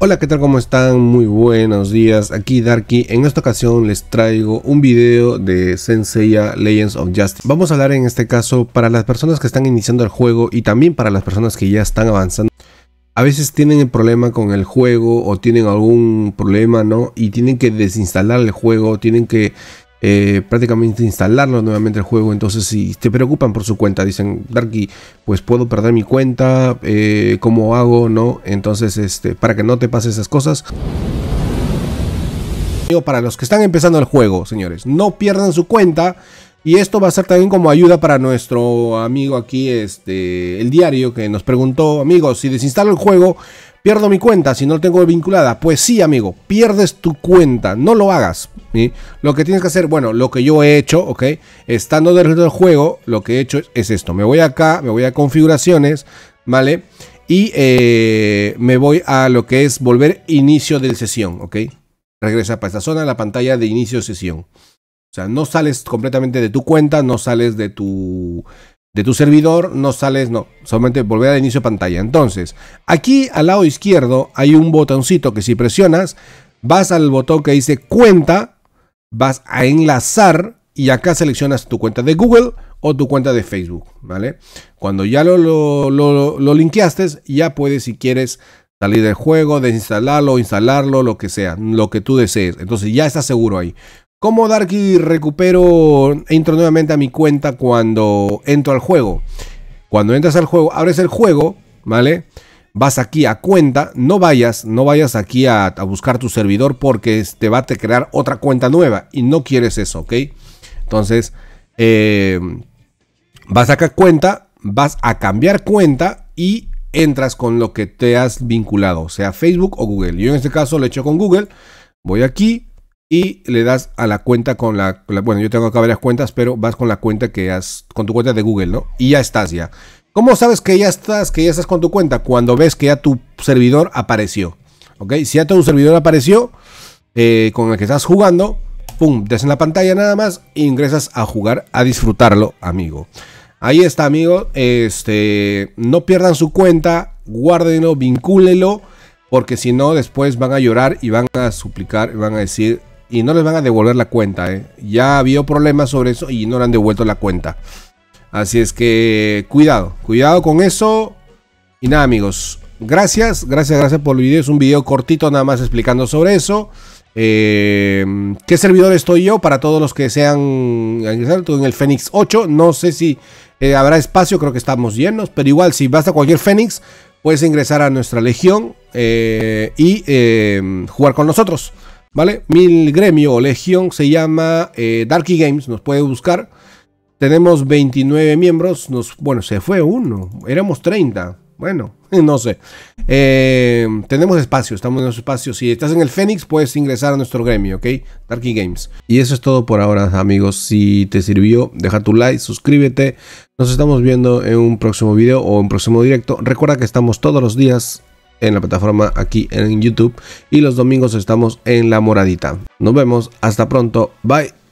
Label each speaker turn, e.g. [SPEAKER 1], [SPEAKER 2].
[SPEAKER 1] Hola, ¿qué tal? ¿Cómo están? Muy buenos días, aquí Darky. En esta ocasión les traigo un video de Senseiya Legends of Justice. Vamos a hablar en este caso para las personas que están iniciando el juego y también para las personas que ya están avanzando. A veces tienen el problema con el juego o tienen algún problema, ¿no? Y tienen que desinstalar el juego, tienen que eh, prácticamente instalarlo nuevamente el juego. Entonces, si te preocupan por su cuenta, dicen, Darky, pues puedo perder mi cuenta, ...como eh, ¿cómo hago? ¿No? Entonces, este, para que no te pasen esas cosas. Para los que están empezando el juego, señores, no pierdan su cuenta. Y esto va a ser también como ayuda para nuestro amigo aquí, este, el diario, que nos preguntó, amigos, si desinstalo el juego, pierdo mi cuenta si no lo tengo vinculada. Pues sí, amigo, pierdes tu cuenta, no lo hagas. Lo que tienes que hacer, bueno, lo que yo he hecho, ¿ok? Estando dentro del juego, lo que he hecho es, esto. Me voy acá, me voy a configuraciones, ¿vale? Y eh, me voy a lo que es volver inicio de sesión, ¿ok? Regresa para esta zona, la pantalla de inicio de sesión. O sea, no sales completamente de tu cuenta, no sales de tu de tu servidor no sales, no, solamente volver a inicio de pantalla. Entonces, aquí al lado izquierdo hay un botoncito que si presionas, vas al botón que dice cuenta vas a enlazar y acá seleccionas tu cuenta de Google o tu cuenta de Facebook, ¿vale? Cuando ya lo, lo, lo, linkeaste, ya puedes, si quieres, salir del juego, desinstalarlo, instalarlo, lo que sea, lo que tú desees. Entonces ya estás seguro ahí. ¿Cómo Darky recupero, entro nuevamente a mi cuenta cuando entro al juego? Cuando entras al juego, abres el juego, ¿vale? vas aquí a cuenta, no vayas, no vayas aquí a, buscar tu servidor porque te va a crear otra cuenta nueva y no quieres eso, ¿ok? Entonces, eh, vas acá a cuenta, vas a cambiar cuenta y entras con lo que te has vinculado, sea Facebook o Google. Yo en este caso lo he hecho con Google, voy aquí y le das a la cuenta con la, la, bueno, yo tengo acá varias cuentas, pero vas con la cuenta que has, con tu cuenta de Google, ¿no? Y ya estás ya. ¿Cómo sabes que ya estás, que ya estás con tu cuenta? Cuando ves que ya tu servidor apareció. ¿Ok? Si ya tu servidor apareció eh, con el que estás jugando, pum, en la pantalla nada más e ingresas a jugar, a disfrutarlo, amigo. Ahí está, amigo. Este, no pierdan su cuenta, guárdenlo, vincúlenlo, porque si no, después van a llorar y van a suplicar y van a decir, y no les van a devolver la cuenta. ¿eh? Ya había problemas sobre eso y no le han devuelto la cuenta. Así es que cuidado, cuidado con eso. Y nada amigos, gracias, gracias, gracias por el video. Es un video cortito nada más explicando sobre eso. Eh, ¿Qué servidor estoy yo? Para todos los que sean ingresar, en el Fénix 8. No sé si eh, habrá espacio, creo que estamos llenos. Pero igual, si basta cualquier Fénix, puedes ingresar a nuestra legión eh, y jugar con nosotros. ¿Vale? mil gremio o legión se llama Darky Games, nos puede buscar. Tenemos 29 miembros. Nos, bueno, se fue uno. Éramos 30. Bueno, no sé. Eh, tenemos espacio, estamos en los espacios. Si estás en el Fénix, puedes ingresar a nuestro gremio, ¿ok? Darky Games. Y eso es todo por ahora, amigos. Si te sirvió, deja tu like, suscríbete. Nos estamos viendo en un próximo video o en un próximo directo. Recuerda que estamos todos los días en la plataforma aquí en YouTube y los domingos estamos en la moradita. Nos vemos, hasta pronto, bye.